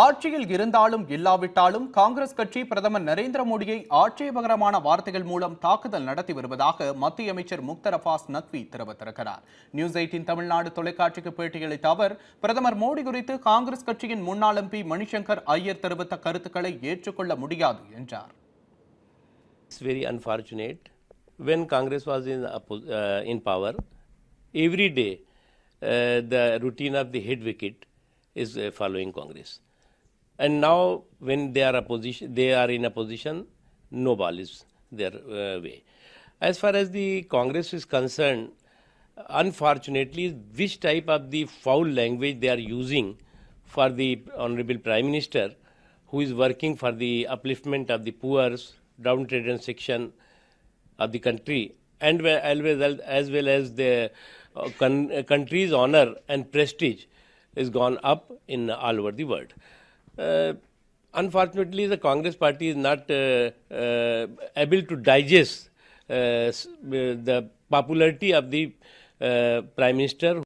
ஆட்சியில் இருந்தாலும் இல்லாவிட்டாலும் காங்கிரஸ் கட்சி பிரதமர் நரேந்திர மோடியை ஆட்சேபகரமான வார்த்தைகள் மூலம் தாக்குதல் நடத்தி வருவதாக மத்திய அமைச்சர் முக்தர் அபாஸ் நக்வி தெரிவித்திருக்கிறார் நியூஸ் எயிட்டின் தமிழ்நாடு தொலைக்காட்சிக்கு பேட்டியளித்த அவர் பிரதமர் மோடி குறித்து காங்கிரஸ் கட்சியின் முன்னாள் எம்பி மணிசங்கர் ஐயர் தெரிவித்த கருத்துக்களை ஏற்றுக்கொள்ள முடியாது என்றார் It's very unfortunate when Congress was in, uh, uh in power, every day uh, the routine of the head wicket is uh, following Congress. And now, when they are, they are in a position, no ball is their uh, way. As far as the Congress is concerned, unfortunately, which type of the foul language they are using for the Honorable Prime Minister, who is working for the upliftment of the poor, downtrodden section of the country, and as well as the uh, country's honor and prestige is gone up in all over the world. Uh, unfortunately, the Congress party is not uh, uh, able to digest the popularity of the Prime Minister.